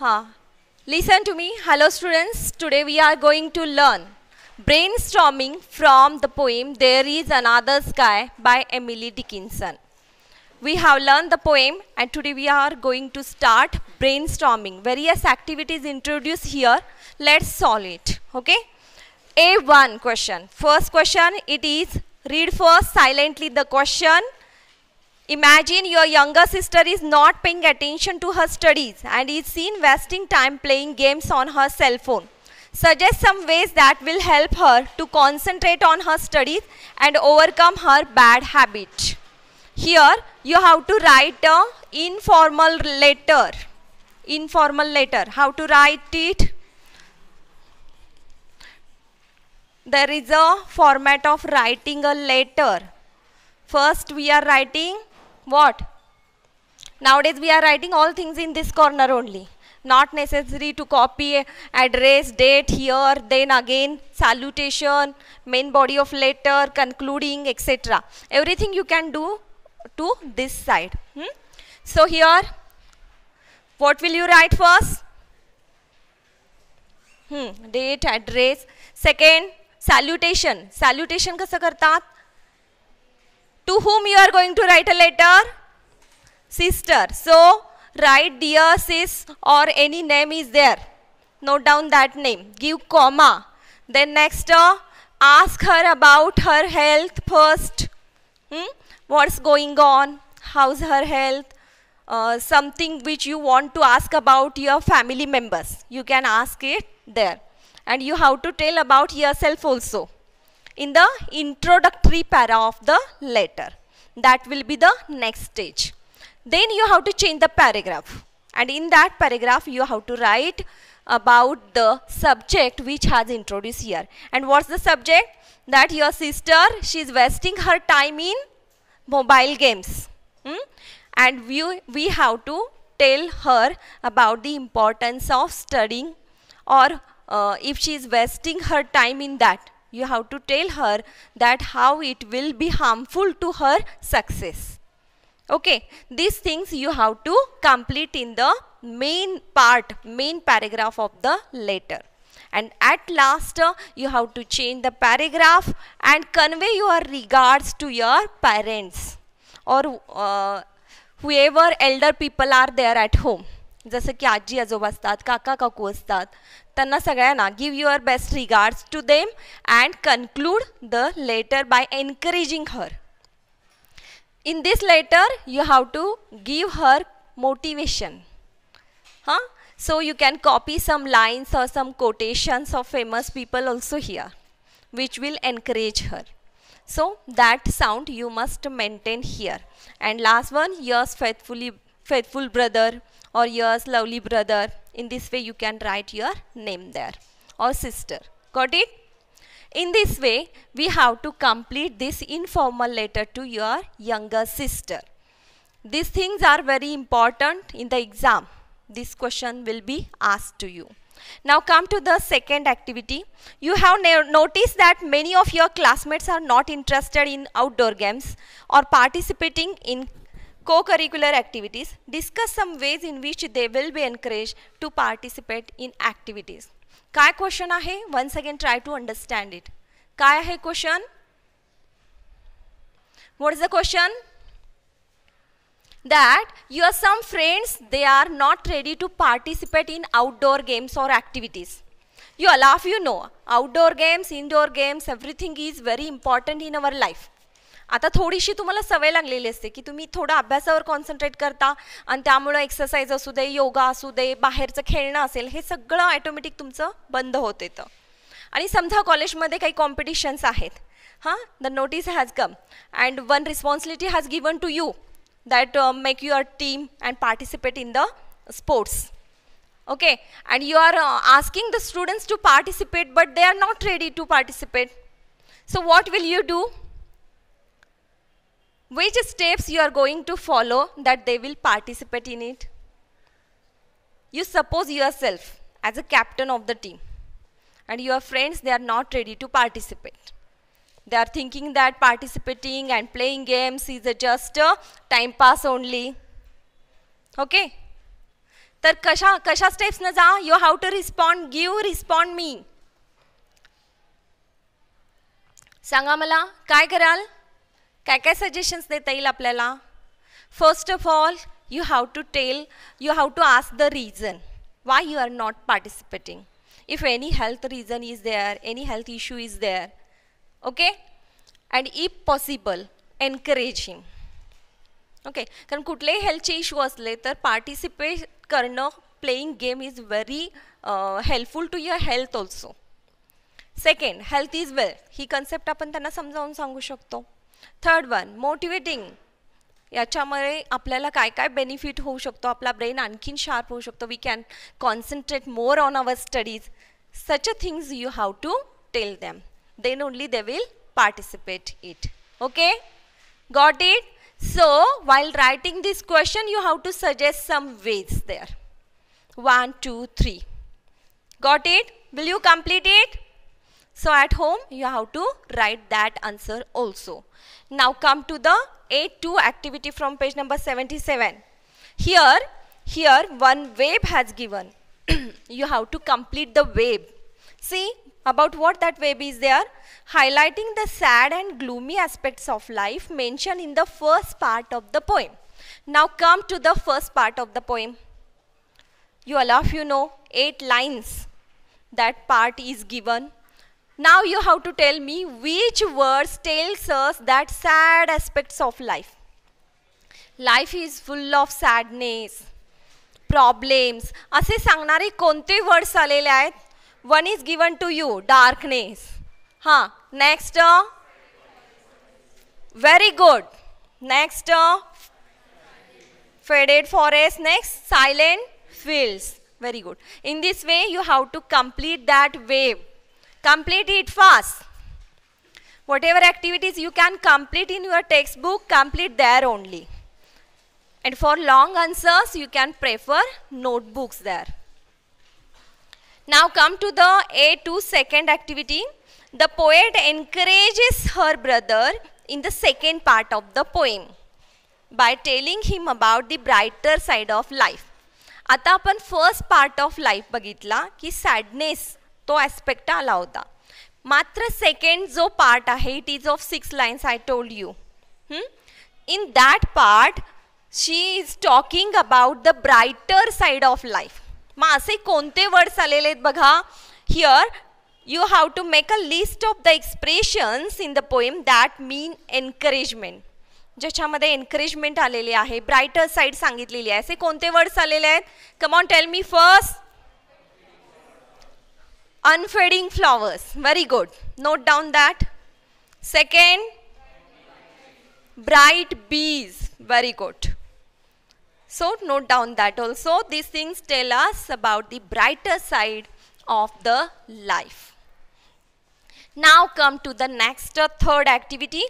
Huh. Listen to me. Hello students. Today we are going to learn brainstorming from the poem There is Another Sky by Emily Dickinson. We have learned the poem and today we are going to start brainstorming. Various activities introduced here. Let's solve it. Okay. A1 question. First question it is read first silently the question Imagine your younger sister is not paying attention to her studies and is seen wasting time playing games on her cell phone. Suggest some ways that will help her to concentrate on her studies and overcome her bad habit. Here you have to write a informal letter. Informal letter. How to write it? There is a format of writing a letter. First we are writing what? Nowadays we are writing all things in this corner only. Not necessary to copy address, date here, then again salutation, main body of letter, concluding, etc. Everything you can do to this side. Hmm? So here, what will you write first? Hmm, date, address. Second, salutation. Salutation कसं करतात? to whom you are going to write a letter? Sister. So, write dear sis or any name is there. Note down that name. Give comma. Then next, uh, ask her about her health first. Hmm? What's going on? How's her health? Uh, something which you want to ask about your family members. You can ask it there. And you have to tell about yourself also in the introductory para of the letter. That will be the next stage. Then you have to change the paragraph. And in that paragraph, you have to write about the subject which has introduced here. And what's the subject? That your sister, she is wasting her time in mobile games. Hmm? And we, we have to tell her about the importance of studying or uh, if she is wasting her time in that you have to tell her that how it will be harmful to her success. Okay, these things you have to complete in the main part, main paragraph of the letter. And at last, uh, you have to change the paragraph and convey your regards to your parents or uh, whoever elder people are there at home. जसं की आजी आजोबा असतात काका काकू असतात त्यांना सगळ्यांना give your best regards to them and conclude the letter by encouraging her in this letter you have to give her motivation हां so you can copy some lines or some quotations of famous people also here which will encourage her so that sound you must maintain here and last one yours faithfully faithful brother or yours lovely brother. In this way you can write your name there or sister. Got it? In this way we have to complete this informal letter to your younger sister. These things are very important in the exam. This question will be asked to you. Now come to the second activity. You have noticed that many of your classmates are not interested in outdoor games or participating in co-curricular activities, discuss some ways in which they will be encouraged to participate in activities. काय question आहे once try to understand it. It काय आहे question What is the question? Question that your some friends they are not ready to participate in outdoor games or activities you all of you know outdoor games indoor games everything is very important in our life आता थोडीशी तुम्हाला सवय लागलेली असते की तुम्ही थोडं अभ्यासावर कॉन्सन्ट्रेट करता आणि त्यामुळं एक्सरसाइज असू दे योगा असू दे बाहेरचं खेळणं असेल हे सगळं ऑटोमॅटिक तुमचं बंद होत येतं आणि समजा कॉलेजमध्ये काही कॉम्पिटिशन्स आहेत हां the notice has come and one responsibility has given to you that make your team and participate in the sports okay and you are asking the students to participate but they are not ready to participate so what will you do which steps you are going to follow that they will participate in it. You suppose yourself as a captain of the team and your friends they are not ready to participate. They are thinking that participating and playing games is just a time pass only. Okay? तर kasha steps na जा you how to respond, give respond me. सांगा मला काय कराल काय काय suggestions देता येईल आपल्याला first of all you have to tell you have to ask the reason why you are not participating if any health reason is there any health issue is there okay and if possible encourage him okay कारण कुठलेही हेल्थचे issue असले तर participate करणं playing game is very helpful to your health also second health is well ही concept आपण त्यांना समजावून सांगू शकतो थर्ड वन मोटिवेटिंग याच्यामुळे आपल्याला काय काय बेनिफिट होऊ शकतो आपला ब्रेन आणखीन शार्प होऊ शकतो we can concentrate more on our studies such a things you have to tell them then only they will participate it okay got it so while writing this question you have to suggest some ways there one two three got it will you complete it so at home you have to write that answer also now come to the A2 activity from page number 77. Here, here one wave has given. you have to complete the wave. See about what that wave is there? Highlighting the sad and gloomy aspects of life mentioned in the first part of the poem. Now come to the first part of the poem. You all of you know eight lines. That part is given now you have to tell me which verse tells us that sad aspects of life. Life is full of sadness problems असे सांगणारे कोणते words आलेले आहेत one is given to you darkness हां next very good next faded forest next silent fields very good in this way you have to complete that wave complete it fast whatever activities you can complete in your textbook complete there only and for long answers you can prefer notebooks there now come to the a2 second activity the poet encourages her brother in the second part of the poem by telling him about the brighter side of life आता आपण first part of life बघितला की sadness तो aspect आला होता मात्र second जो part आहे it is of six lines I told you in that part she is talking about the brighter side of life मग असे कोणते वर्ड्स आलेले आहेत बघा here you have to make a list of the expressions in the poem that mean encouragement ज्याच्यामध्ये encouragement आलेले आहे brighter side सांगितलेली आहे असे कोणते वर्ड्स आलेले आहेत come on tell me first unfading flowers very good note down that second bright bees very good so note down that also these things tell us about the brighter side of the life now come to the next uh, third activity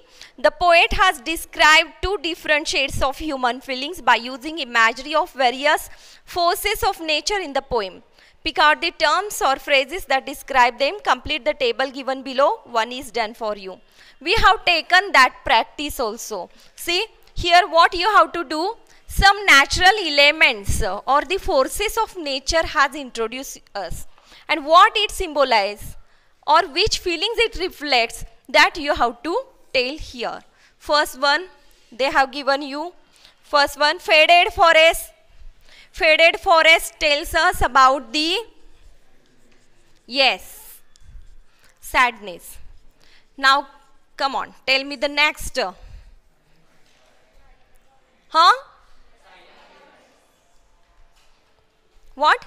the poet has described two different shades of human feelings by using imagery of various forces of nature in the poem Pick out the terms or phrases that describe them. Complete the table given below. One is done for you. We have taken that practice also. See, here what you have to do? Some natural elements or the forces of nature has introduced us. And what it symbolizes or which feelings it reflects that you have to tell here. First one, they have given you. First one, faded forest, faded forest tells us about the yes sadness now come on tell me the next huh what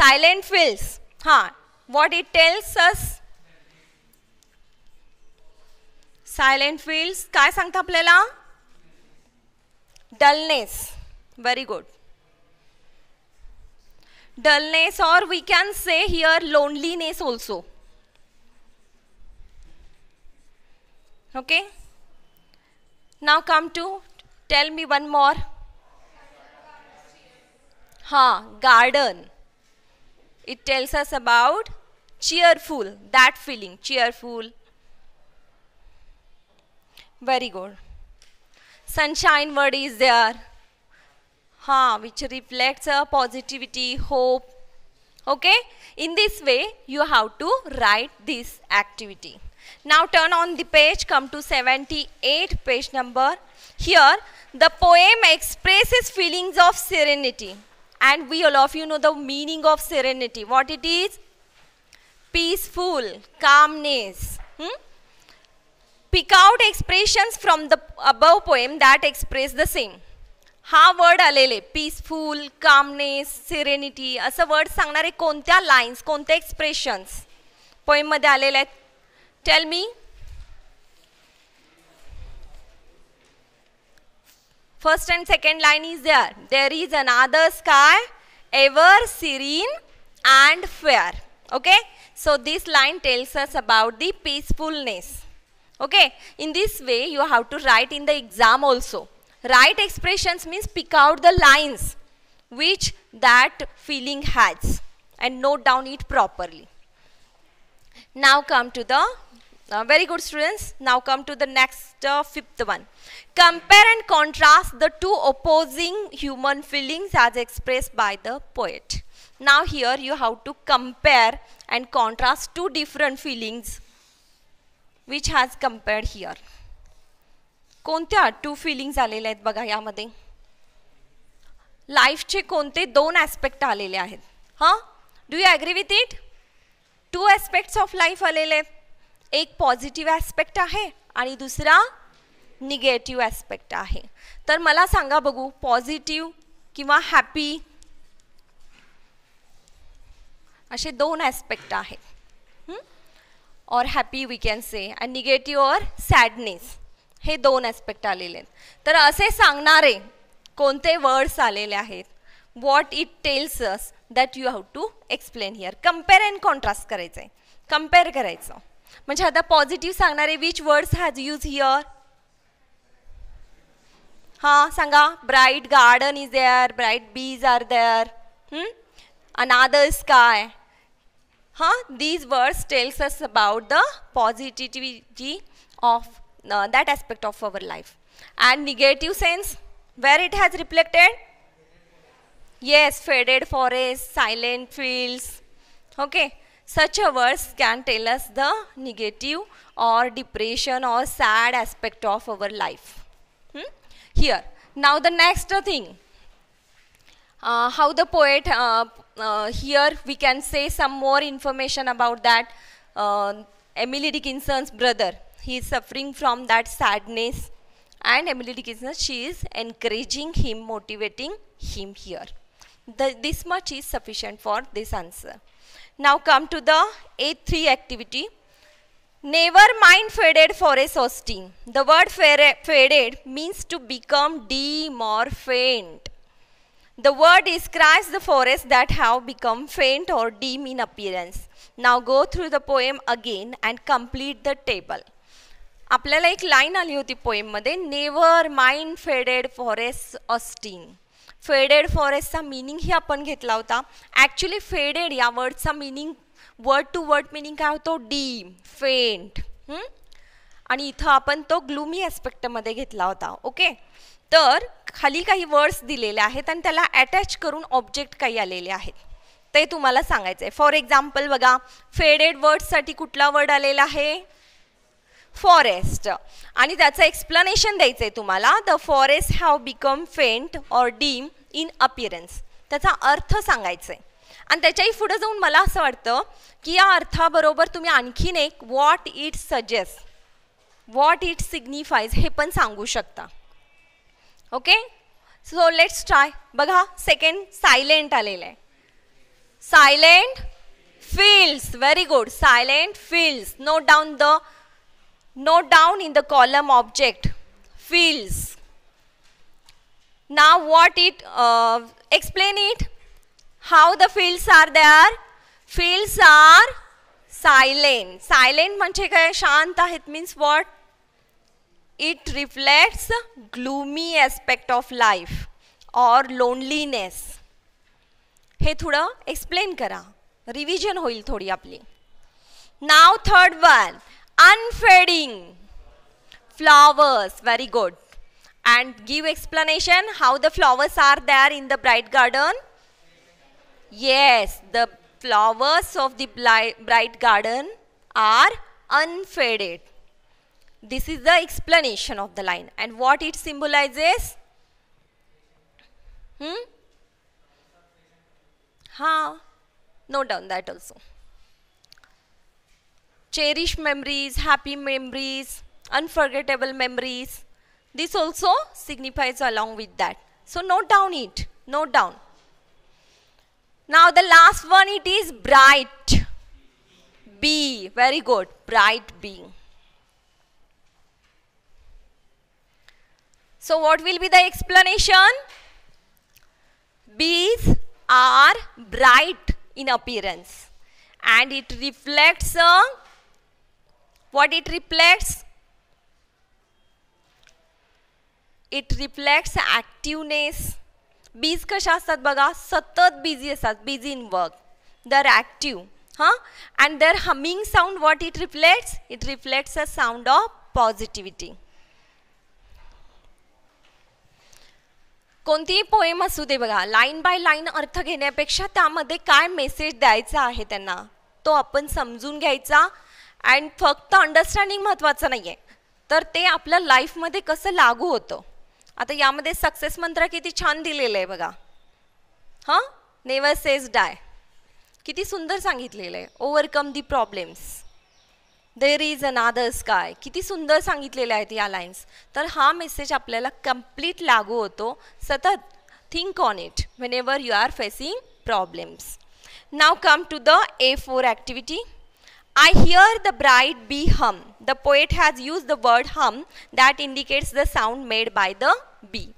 silent fields huh what it tells us silent fields काय सांगता आपल्याला dullness very good dullness or we can say here loneliness also okay now come to tell me one more ha garden it tells us about cheerful that feeling cheerful very good sunshine word is there huh, which reflects a positivity, hope. Okay, in this way you have to write this activity. Now turn on the page, come to 78 page number. Here the poem expresses feelings of serenity and we all of you know the meaning of serenity. What it is? Peaceful, calmness. Hmm? Pick out expressions from the above poem that express the same. हा word आलेले peaceful calmness serenity असं word सांगणारे कोणत्या lines कोणत्या expressions पोईममध्ये आलेले आहेत tell me first and second line is there there is another sky ever serene and fair okay so this line tells us about the peacefulness okay in this way you have to write in the exam also Right expressions means pick out the lines which that feeling has and note down it properly. Now come to the, uh, very good students, now come to the next uh, fifth one. Compare and contrast the two opposing human feelings as expressed by the poet. Now here you have to compare and contrast two different feelings which has compared here. कोणत्या two feelings आलेल्या आहेत बघा यामध्ये लाईफचे कोणते दोन aspect आलेले आहेत हां do you agree with it two aspects of life आलेले आहेत एक पॉझिटिव्ह ॲस्पेक्ट आहे आणि दुसरा निगेटिव्ह ॲस्पेक्ट आहे तर मला सांगा बघू पॉझिटिव्ह किंवा हॅपी असे दोन ॲस्पेक्ट आहेत और happy we can say and negative और सॅडनेस हे दोन ॲस्पेक्ट आलेले आहेत तर असे सांगणारे कोणते वर्ड्स आलेले आहेत what it tells us that you have to explain here compare and contrast करायचं आहे कम्पेअर करायचं म्हणजे आता पॉझिटिव्ह सांगणारे which words has use here हां सांगा bright garden is there bright bees are there another sky हां these words tells us about the positivity of uh, that aspect of our life. And negative sense, where it has reflected? Yes, faded forests, silent fields. Okay, such a words can tell us the negative or depression or sad aspect of our life. Hmm? Here, now the next thing. Uh, how the poet uh, uh, here we can say some more information about that uh, Emily Dickinson's brother he is suffering from that sadness and Emily Dickinson she is encouraging him motivating him here the, this much is sufficient for this answer now come to the A3 activity never mind faded for a the word faded means to become dim or faint the word describes the forests that have become faint or dim in appearance now go through the poem again and complete the table आपल्याला एक line आली होती पोईममध्ये never mind faded forest Austin faded फॉरेस्टचा meaning आपण घेतला होता actually faded या वर्डचा meaning word to word meaning काय होतो डीम फेंट आणि इथं आपण तो ग्लुमी ॲस्पेक्टमध्ये घेतला होता ओके तर खाली काही वर्ड्स दिलेले आहेत आणि त्याला अटॅच करून ऑब्जेक्ट काही आलेले आहेत ते तुम्हाला सांगायचं आहे फॉर एक्झाम्पल बघा फेडेड वर्डसाठी कुठला वर्ड आलेला आहे फॉरेस्ट आणि त्याचं एक्सप्लनेशन द्यायचं आहे तुम्हाला the forest have become faint or dim in appearance त्याचा अर्थ सांगायचा आहे आणि त्याच्याही पुढं जाऊन मला असं वाटतं की या अर्थाबरोबर तुम्ही आणखीन एक what it suggest what it signifies हे पण सांगू शकता ओके सो लेट्स ट्राय बघा सेकंड सायलेंट आलेलं आहे silent fields very good silent fields note down the note down in the column object fields now what it uh, explain it how the fields are there fields are silent silent म्हणजे काय शांत it means what it reflects gloomy aspect of life or loneliness हे थोडं explain करा revision होईल थोडी आपली now third one unfading flowers very good and give explanation how the flowers are there in the bright garden yes the flowers of the bright garden are unfaded this is the explanation of the line and what it symbolizes hmm ha huh? note down that also cherish memories, happy memories, unforgettable memories. This also signifies along with that. So note down it, note down. Now the last one it is bright. B, very good, bright B. So what will be the explanation? Bees are bright in appearance and it reflects a what it reflects it reflects activeness bees कशा असतात बघा सतत busy असतात busy in work their active हां and their humming sound what it reflects it reflects a sound of positivity कोणतीही poem असू दे बघा लाईन बाय लाईन अर्थ घेण्यापेक्षा त्यामध्ये काय मेसेज द्यायचा आहे त्यांना तो आपण समजून घ्यायचा अँड फक्त अंडरस्टँडिंग महत्त्वाचं नाही आहे तर ते आपल्या लाईफमध्ये कसं लागू होतं आता यामध्ये सक्सेस मंत्र किती छान दिलेलं आहे बघा हां नेवर सेज डाय किती सुंदर सांगितलेलं आहे overcome the problems there is another काय किती सुंदर सांगितलेले आहेत या लाईन्स तर हा मेसेज आपल्याला कम्प्लीट लागू होतो सतत think on it when you are facing problems now come to the A four activity I hear the bride bee hum. The poet has used the word hum that indicates the sound made by the bee.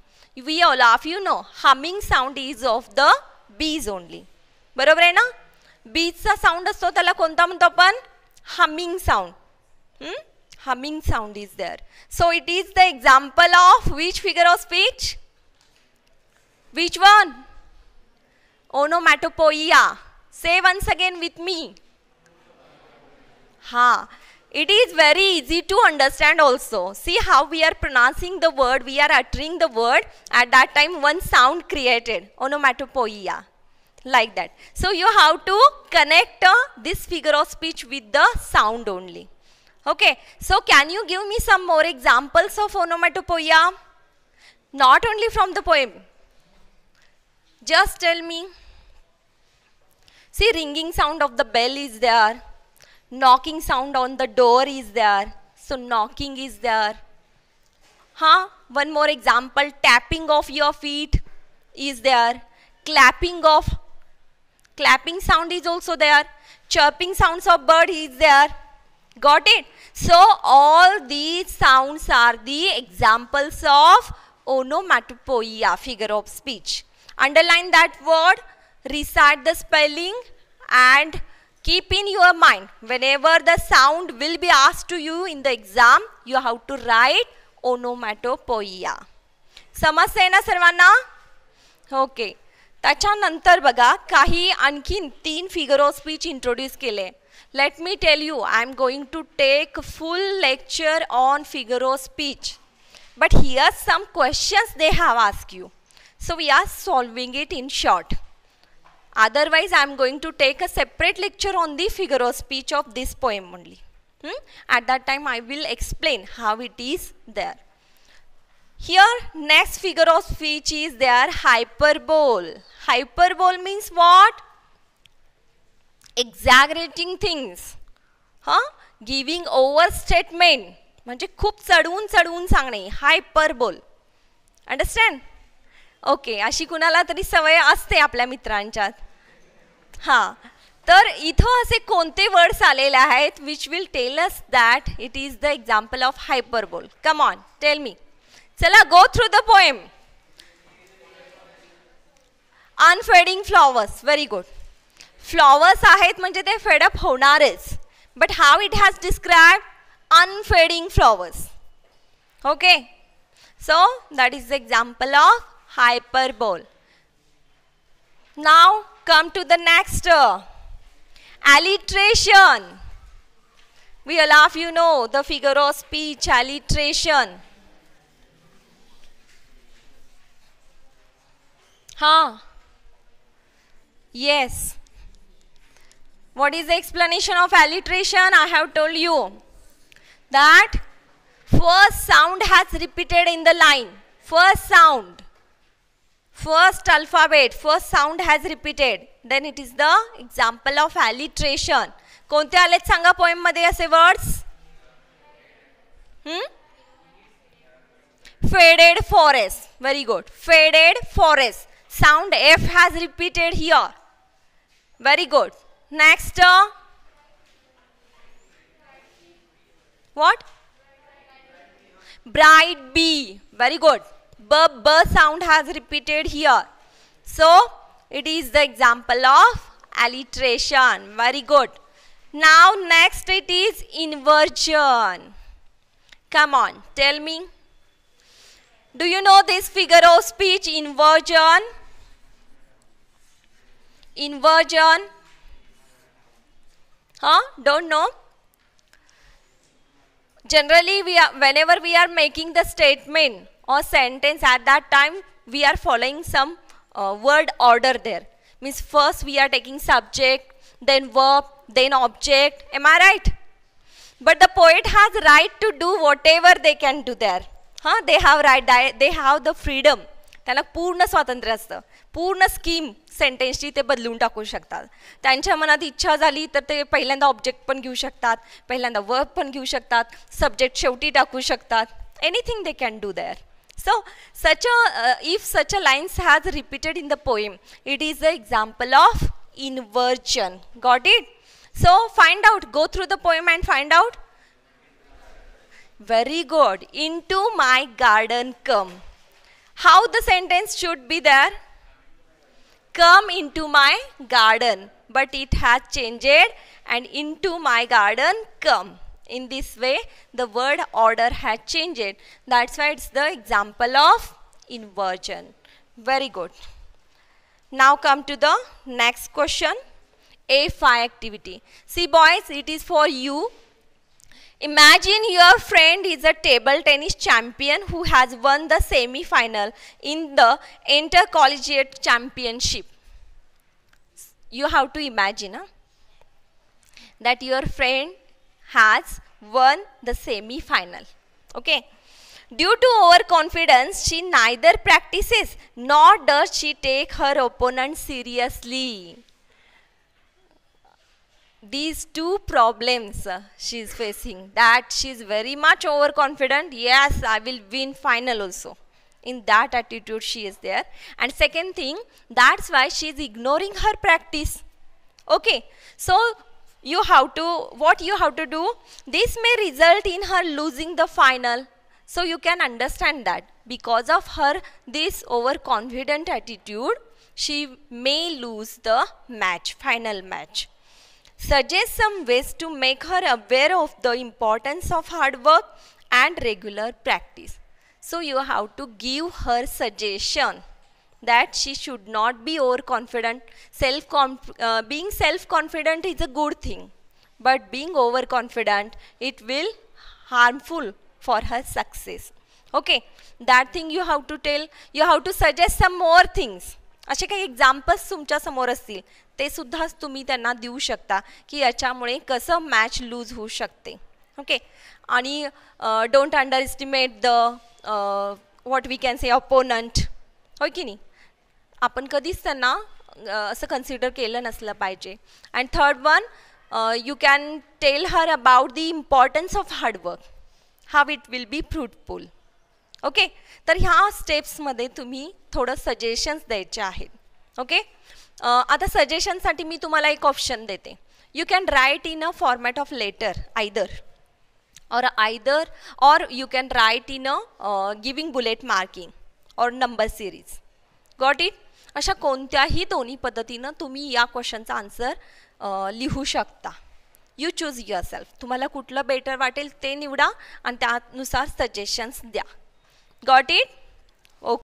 We all of you know humming sound is of the bees only. बरोबर आहे ना बीजचा sound असतो त्याला कोणता म्हणतो आपण humming sound humming sound is there so it is the example of which figure of speech which one onomatopoeia say once again with me ha. It is very easy to understand also. See how we are pronouncing the word, we are uttering the word. At that time, one sound created, onomatopoeia, like that. So you have to connect uh, this figure of speech with the sound only. Okay, so can you give me some more examples of onomatopoeia? Not only from the poem. Just tell me. See, ringing sound of the bell is there knocking sound on the door is there. So knocking is there. Huh? One more example, tapping of your feet is there. Clapping of, clapping sound is also there. Chirping sounds of bird is there. Got it? So all these sounds are the examples of onomatopoeia, figure of speech. Underline that word, recite the spelling and keep in your mind whenever the sound will be asked to you in the exam you have to write onomatopoeia samasya na sarvana okay त्याच्यानंतर बघा काही आणखीन तीन figure of speech introduce केले let me tell you I am going to take full lecture on figure of speech but here some questions they have ask you so we are solving it in short Otherwise, I am going to take a separate lecture on the figure of speech of this poem only. Hmm? At that time, I will explain how it is there. Here, next figure of speech is there hyperbole. Hyperbole means what? Exaggerating things. Huh? Giving overstatement. म्हणजे खूप चढवून okay अशी कुणाला तरी सवय असते आपल्या मित्रांच्यात हां तर इथं असे कोणते वर्ड्स आलेले आहेत which will tell us that it is the example of hyperbole come on tell me चला go through the poem unfading flowers very good flowers आहेत म्हणजे ते फेडअप होणारच but how it has describe unfading flowers okay so that is the example of hyperbole. Now come to the next uh, alliteration. We all of you know the figure of speech alliteration. Huh? Yes. What is the explanation of alliteration? I have told you that first sound has repeated in the line. First sound first alphabet, first sound has repeated, then it is the example of alliteration. कोणते आलेत सांगा poem मध्ये असे words? Hmm? Faded forest. Very good. Faded forest. Sound F has repeated here. Very good. Next. Uh, what? Bright B. Very good. b, b sound has repeated here. So, it is the example of alliteration. Very good. Now, next it is inversion. Come on, tell me. Do you know this figure of speech, inversion? Inversion? Huh? Don't know? Generally, we are, whenever we are making the statement, or sentence at that time we are following some uh, word order there means first we are taking subject then verb then object am i right but the poet has right to do whatever they can do there हां they have right, they have the freedom. Freedom त्यांना पूर्ण स्वातंत्र्य असतं पूर्ण scheme सेंटेन्सची ते बदलून टाकू शकतात त्यांच्या मनात इच्छा झाली तर ते पहिल्यांदा ऑब्जेक्ट पण घेऊ शकतात पहिल्यांदा वर्क पण घेऊ शकतात सब्जेक्ट शेवटी टाकू शकतात anything they can do there So such a, uh, if such a lines has repeated in the poem, it is an example of inversion. Got it? So find out, go through the poem and find out. Very good. Into my garden come. How the sentence should be there? Come into my garden. But it has changed and into my garden come. In this way, the word order had changed. That's why it's the example of inversion. Very good. Now come to the next question. A5 activity. See boys, it is for you. Imagine your friend is a table tennis champion who has won the semi-final in the intercollegiate championship. You have to imagine huh? that your friend has won the semi-final. Okay. Due to overconfidence, she neither practices nor does she take her opponent seriously. These two problems uh, she is facing that she is very much overconfident. Yes, I will win final also. In that attitude, she is there. And second thing, that's why she is ignoring her practice. Okay, so you have to what you have to do this may result in her losing the final so you can understand that because of her this overconfident attitude she may lose the match final match suggest some ways to make her aware of the importance of hard work and regular practice so you have to give her suggestion that she should not be overconfident. Self uh, being self-confident is a good thing, but being overconfident, it will harmful for her success. Okay, that thing you have to tell, you have to suggest some more things. असे काही examples तुमच्यासमोर असतील ते सुद्धा तुम्ही त्यांना देऊ शकता की याच्यामुळे कसं मॅच लूज होऊ शकते ओके आणि don't underestimate the what we can say opponent होय की नाही आपण कधीच त्यांना असं कन्सिडर केलं नसलं पाहिजे and third one you can tell her about the importance of hard work how it will be fruitful okay तर ह्या स्टेप्समध्ये तुम्ही थोडं सजेशन्स द्यायचे आहेत ओके आता सजेशनसाठी मी तुम्हाला एक ऑप्शन देते you can write in a format of letter either or either or you can write in a giving bullet marking or number series got it अशा कोणत्याही दोन्ही पद्धतीनं तुम्ही या क्वेश्चनचा आन्सर लिहू शकता यू चूज युअर तुम्हाला कुठलं बेटर वाटेल ते निवडा आणि त्यानुसार सजेशन्स द्या गॉट इट